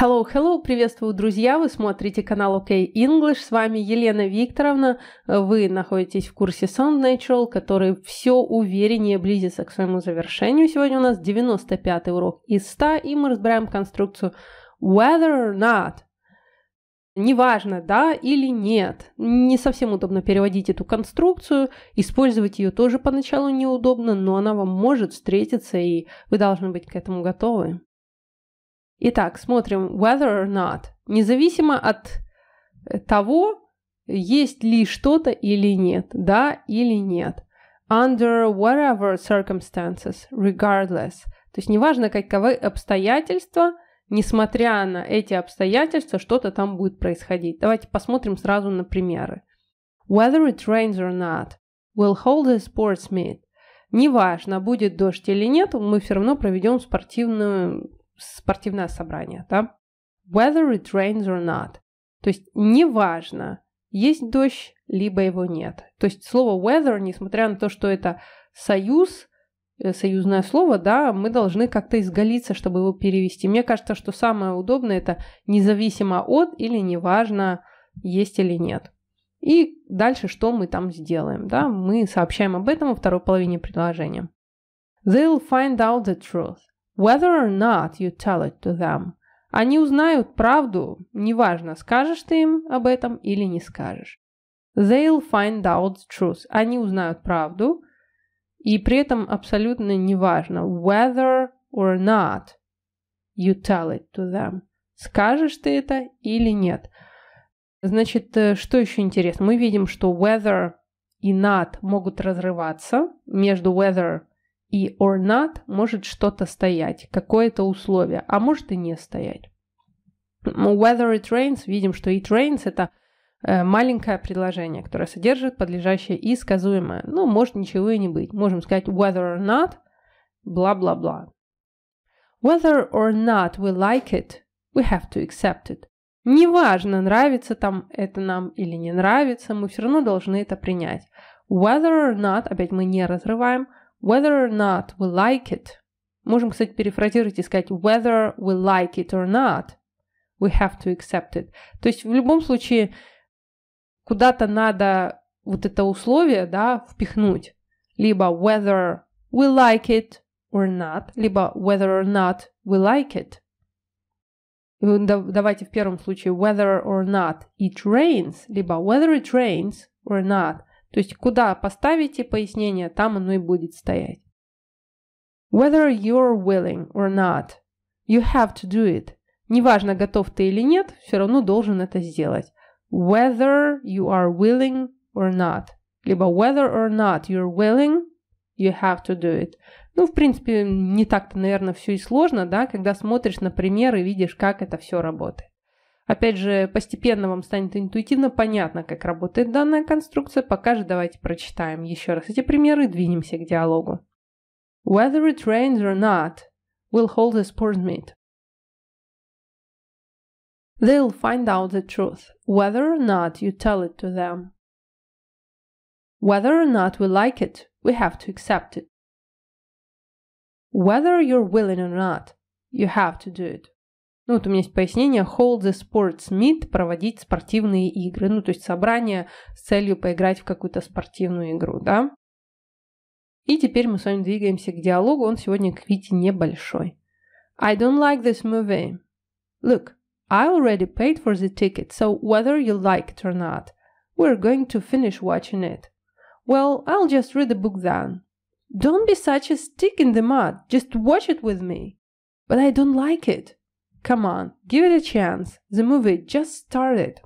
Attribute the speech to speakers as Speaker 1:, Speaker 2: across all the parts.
Speaker 1: Hello, hello, приветствую, друзья! Вы смотрите канал OK English, с вами Елена Викторовна. Вы находитесь в курсе Sound Natural, который все увереннее близится к своему завершению. Сегодня у нас 95 урок из 100, и мы разбираем конструкцию whether or not. Неважно, да или нет. Не совсем удобно переводить эту конструкцию. Использовать ее тоже поначалу неудобно, но она вам может встретиться, и вы должны быть к этому готовы. Итак, смотрим whether or not. Независимо от того, есть ли что-то или нет, да или нет. Under whatever circumstances, regardless. То есть неважно, каковы обстоятельства, несмотря на эти обстоятельства, что-то там будет происходить. Давайте посмотрим сразу на примеры. Whether it rains or not, we'll hold a sports meet. Неважно, будет дождь или нет, мы все равно проведем спортивную спортивное собрание, да? Whether it rains or not. То есть неважно, есть дождь, либо его нет. То есть слово weather, несмотря на то, что это союз, э, союзное слово, да, мы должны как-то изгалиться, чтобы его перевести. Мне кажется, что самое удобное это независимо от или неважно, есть или нет. И дальше что мы там сделаем, да, мы сообщаем об этом во второй половине предложения. They'll find out the truth. Whether or not you tell it to them. Они узнают правду, неважно, скажешь ты им об этом или не скажешь. They'll find out the truth. Они узнают правду, и при этом абсолютно неважно, whether or not you tell it to them. Скажешь ты это или нет. Значит, э, что еще интересно? Мы видим, что whether и not могут разрываться между whether и or not может что-то стоять, какое-то условие, а может и не стоять. Ну, whether it rains, видим, что it rains это э, маленькое предложение, которое содержит подлежащее и сказуемое. Ну, может ничего и не быть. Можем сказать whether or not, бла-бла-бла. Whether or not we like it, we have to accept it. Неважно, нравится там это нам или не нравится, мы все равно должны это принять. Whether or not, опять мы не разрываем, whether or not we like it, можем, кстати, перефразировать и сказать whether we like it or not, we have to accept it. То есть в любом случае куда-то надо вот это условие, да, впихнуть. Либо whether we like it or not, либо whether or not we like it. Давайте в первом случае whether or not it rains, либо whether it rains or not То есть куда поставите пояснение, там оно и будет стоять. Whether you're willing or not, you have to do it. Неважно, готов ты или нет, все равно должен это сделать. Whether you are willing or not. Либо whether or not you're willing, you have to do it. Ну, в принципе, не так-то, наверное, все и сложно, да, когда смотришь на пример и видишь, как это все работает. Опять же, постепенно вам станет интуитивно понятно, как работает данная конструкция. Пока же давайте прочитаем еще раз эти примеры и двинемся к диалогу. Whether it rains or not, we'll hold a sports meet. They'll find out the truth, whether or not you tell it to them. Whether or not we like it, we have to accept it. Whether you're willing or not, you have to do it ну вот у меня есть пояснение, hold the sports meet, проводить спортивные игры, ну то есть собрание с целью поиграть в какую-то спортивную игру, да. И теперь мы с вами двигаемся к диалогу, он сегодня, как видите, небольшой. I don't like this movie. Look, I already paid for the ticket, so whether you like it or not, we're going to finish watching it. Well, I'll just read the book then. Don't be such a stick in the mud, just watch it with me. But I don't like it. Come on, give it a chance. The movie just started.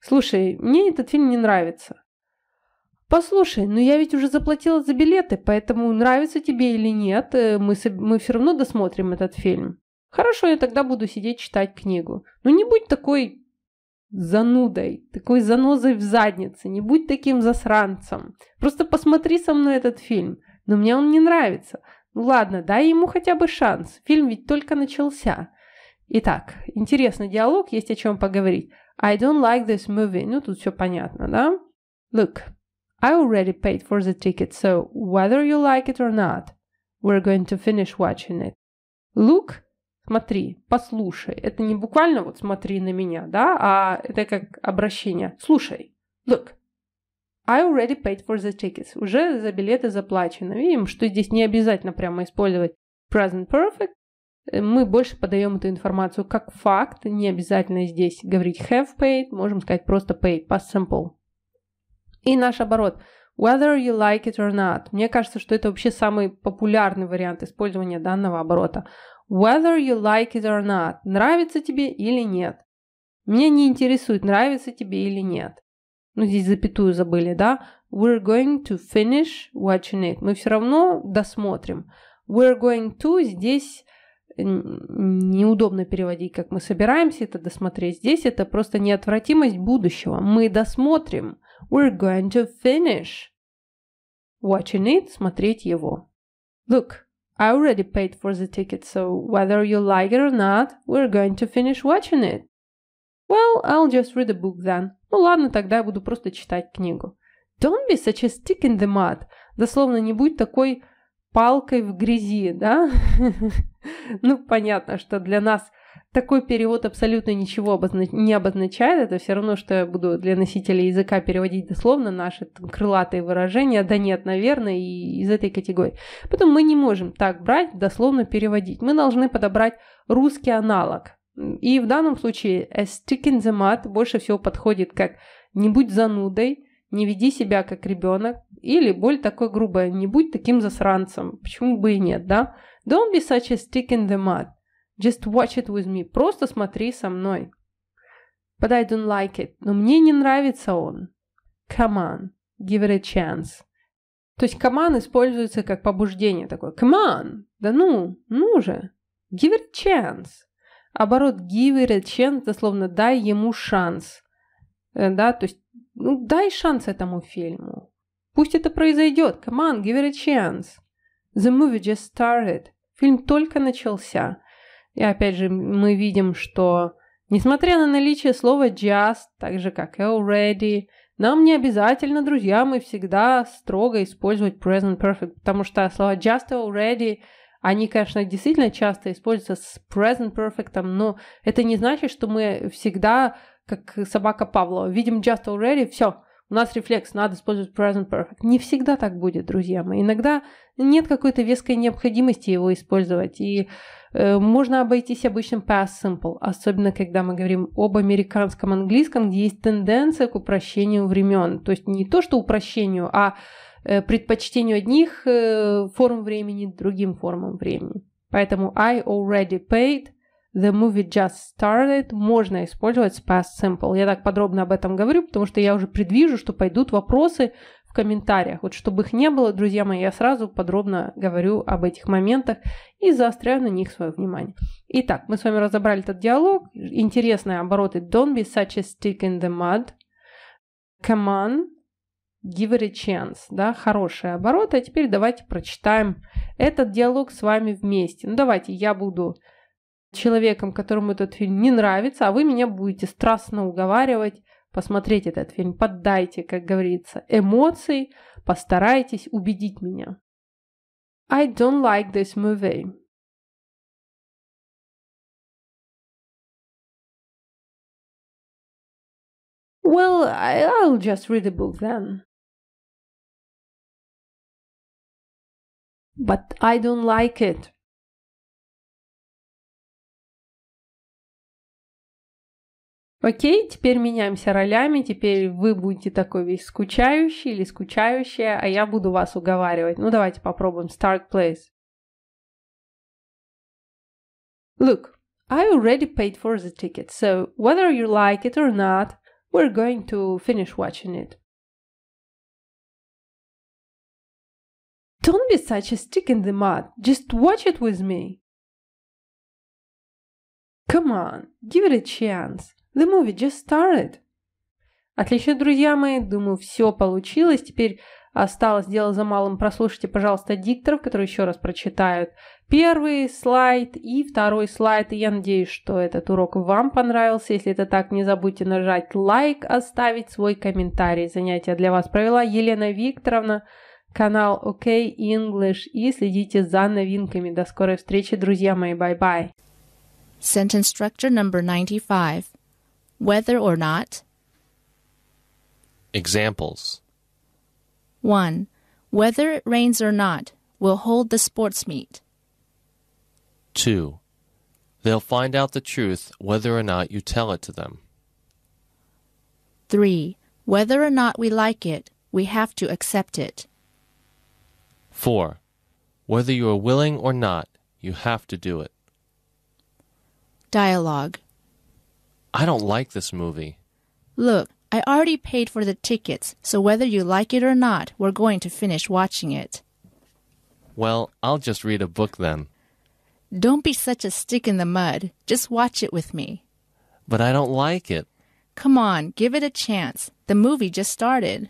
Speaker 1: Слушай, мне этот фильм не нравится. Послушай, но ну я ведь уже заплатила за билеты, поэтому нравится тебе или нет, э, мы, мы все равно досмотрим этот фильм. Хорошо, я тогда буду сидеть читать книгу. Но ну не будь такой занудой, такой занозой в заднице, не будь таким засранцем. Просто посмотри со мной этот фильм. Но мне он не нравится. Ну ладно, дай ему хотя бы шанс. Фильм ведь только начался. Итак, интересный диалог, есть о чем поговорить. I don't like this movie. Ну, тут все понятно, да? Look, I already paid for the ticket, so whether you like it or not, we're going to finish watching it. Look, смотри, послушай. Это не буквально вот смотри на меня, да, а это как обращение. Слушай, look, I already paid for the tickets. Уже за билеты заплачено. Видим, что здесь не обязательно прямо использовать present perfect. Э, мы больше подаем эту информацию как факт. Не обязательно здесь говорить have paid. Можем сказать просто pay past simple. И наш оборот. Whether you like it or not. Мне кажется, что это вообще самый популярный вариант использования данного оборота. Whether you like it or not. Нравится тебе или нет. Меня не интересует, нравится тебе или нет ну здесь запятую забыли, да, we're going to finish watching it. Мы все равно досмотрим. We're going to здесь неудобно переводить, как мы собираемся это досмотреть. Здесь это просто неотвратимость будущего. Мы досмотрим. We're going to finish. Watching it, смотреть его. Look, I already paid for the ticket, so whether you like it or not, we're going to finish watching it. Well, I'll just read a book then. Ну ладно, тогда я буду просто читать книгу. Don't be such a stick in the mud. Дословно, не будь такой палкой в грязи, да? ну, понятно, что для нас такой перевод абсолютно ничего обозна... не обозначает. Это все равно, что я буду для носителей языка переводить дословно наши там, крылатые выражения. Да нет, наверное, и из этой категории. Поэтому мы не можем так брать, дословно переводить. Мы должны подобрать русский аналог. И в данном случае a stick in the mud больше всего подходит как «не будь занудой», «не веди себя как ребенок» или боль такой грубая «не будь таким засранцем». Почему бы и нет, да? Don't be such a stick in the mud. Just watch it with me. Просто смотри со мной. But I don't like it. Но мне не нравится он. Come on. Give it a chance. То есть come on используется как побуждение такое. Come on. Да ну, ну же. Give it a chance. Оборот give it a chance, словно «дай ему шанс». Э, да, то есть, ну, дай шанс этому фильму. Пусть это произойдет. Come on, give it a chance. The movie just started. Фильм только начался. И опять же, мы видим, что несмотря на наличие слова just, так же как already, нам не обязательно, друзья, мы всегда строго использовать present perfect, потому что слова just и already – они, конечно, действительно часто используются с present perfect, но это не значит, что мы всегда, как собака Павлова, видим just already, все, у нас рефлекс, надо использовать present perfect. Не всегда так будет, друзья мои. Иногда нет какой-то веской необходимости его использовать. И э, можно обойтись обычным past simple, особенно когда мы говорим об американском английском, где есть тенденция к упрощению времен. То есть не то, что упрощению, а э, предпочтению одних э, форм времени другим формам времени. Поэтому I already paid The movie just started можно использовать past simple. Я так подробно об этом говорю, потому что я уже предвижу, что пойдут вопросы в комментариях. Вот чтобы их не было, друзья мои, я сразу подробно говорю об этих моментах и заостряю на них свое внимание. Итак, мы с вами разобрали этот диалог. Интересные обороты. Don't be such a stick in the mud. Come on. Give it a chance, да, хорошие обороты. А теперь давайте прочитаем этот диалог с вами вместе. Ну давайте, я буду человеком, которому этот фильм не нравится, а вы меня будете страстно уговаривать посмотреть этот фильм, поддайте, как говорится, эмоции. постарайтесь убедить меня. I don't like this movie. Well, I'll just read a book then. But I don't like it. Окей, теперь меняемся ролями, теперь вы будете такой весь скучающий или скучающая, а я буду вас уговаривать. Ну давайте попробуем start place. Look, I already paid for the ticket, so whether you like it or not, we're going to finish watching it. Don't be such a stick in the mud. Just watch it with me. Come on, give it a chance. The movie just started. Отлично, друзья мои. Думаю, все получилось. Теперь а, осталось дело за малым. Прослушайте, пожалуйста, дикторов, которые еще раз прочитают первый слайд и второй слайд. И я надеюсь, что этот урок вам понравился. Если это так, не забудьте нажать лайк, оставить свой комментарий. Занятие для вас провела Елена Викторовна, канал OK English. И следите за новинками. До скорой встречи, друзья мои. bye bye. Sentence structure number 95. whether or not. Examples 1. Whether it rains or not, we'll hold the sports meet. 2. They'll find out the truth whether or not you tell it to them. 3. Whether or not we like it, we have to accept it. 4. Whether you are willing or not, you have to do it. Dialogue I don't like this movie. Look, I already paid for the tickets, so whether you like it or not, we're going to finish watching it. Well, I'll just read a book then. Don't be such a stick in the mud. Just watch it with me. But I don't like it. Come on, give it a chance. The movie just started.